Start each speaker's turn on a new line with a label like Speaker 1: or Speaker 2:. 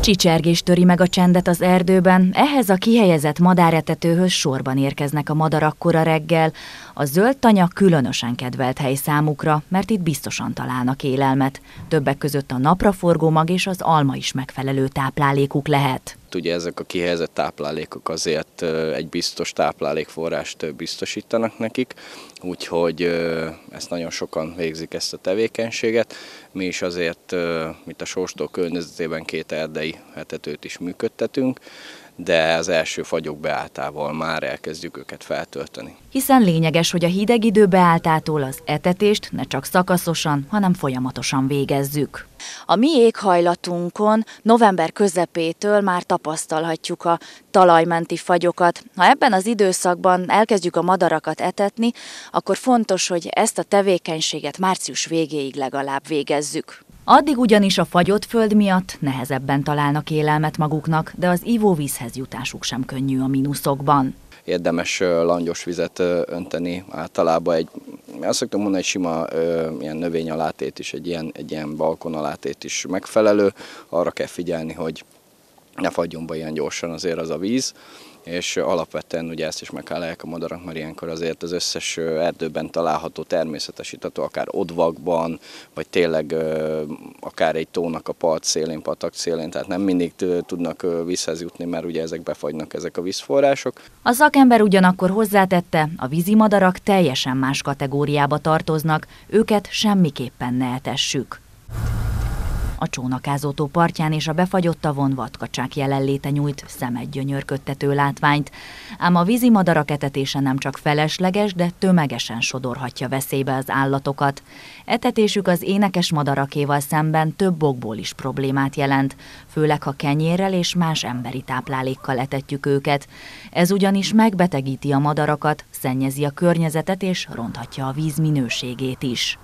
Speaker 1: Csicsergés töri meg a csendet az erdőben, ehhez a kihelyezett madáretetőhöz sorban érkeznek a madarak kora reggel. A zöld tanya különösen kedvelt hely számukra, mert itt biztosan találnak élelmet. Többek között a napraforgó mag és az alma is megfelelő táplálékuk lehet.
Speaker 2: Hát ugye ezek a kihelyezett táplálékok azért egy biztos táplálékforrást biztosítanak nekik, úgyhogy ezt nagyon sokan végzik ezt a tevékenységet. Mi is azért, mint a Sóstó környezetében két erdei hetetőt is működtetünk, de az első fagyok beáltával már elkezdjük őket feltölteni.
Speaker 1: Hiszen lényeges, hogy a hideg idő beáltától az etetést ne csak szakaszosan, hanem folyamatosan végezzük. A mi éghajlatunkon november közepétől már tapasztalhatjuk a talajmenti fagyokat. Ha ebben az időszakban elkezdjük a madarakat etetni, akkor fontos, hogy ezt a tevékenységet március végéig legalább végezzük. Addig ugyanis a fagyott föld miatt nehezebben találnak élelmet maguknak, de az ivóvízhez jutásuk sem könnyű a mínuszokban.
Speaker 2: Érdemes langyos vizet önteni általában egy, azt szoktam mondani, egy sima ilyen növény alátét is, egy ilyen, egy ilyen balkon alátét is megfelelő. Arra kell figyelni, hogy ne fagyjon be ilyen gyorsan azért az a víz, és alapvetően ugye ezt is megtalálják a madarak, mert ilyenkor azért az összes erdőben található természetesítató, akár odvakban, vagy tényleg akár egy tónak a part szélén, patak szélén, tehát nem mindig tudnak vízhez jutni, mert ugye ezek befagynak ezek a vízforrások.
Speaker 1: A szakember ugyanakkor hozzátette, a vízi madarak teljesen más kategóriába tartoznak, őket semmiképpen ne etessük. A csónakázótó partján és a befagyott tavon vadkacsák jelenléte nyújt szemed gyönyörködtető látványt. Ám a vízi madarak etetése nem csak felesleges, de tömegesen sodorhatja veszélybe az állatokat. Etetésük az énekes madarakéval szemben több okból is problémát jelent, főleg ha kenyérrel és más emberi táplálékkal etetjük őket. Ez ugyanis megbetegíti a madarakat, szennyezi a környezetet és ronthatja a víz minőségét is.